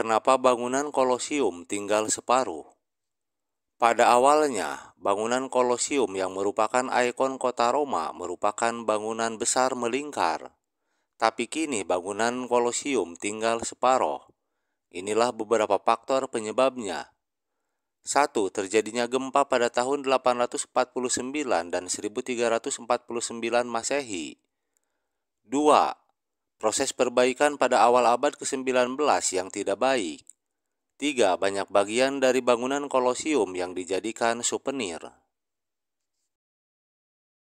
kenapa bangunan kolosium tinggal separuh. Pada awalnya, bangunan kolosium yang merupakan ikon kota Roma merupakan bangunan besar melingkar, tapi kini bangunan kolosium tinggal separoh. Inilah beberapa faktor penyebabnya. 1. Terjadinya gempa pada tahun 849 dan 1349 Masehi. 2. Proses perbaikan pada awal abad ke-19 yang tidak baik. 3. Banyak bagian dari bangunan kolosium yang dijadikan souvenir.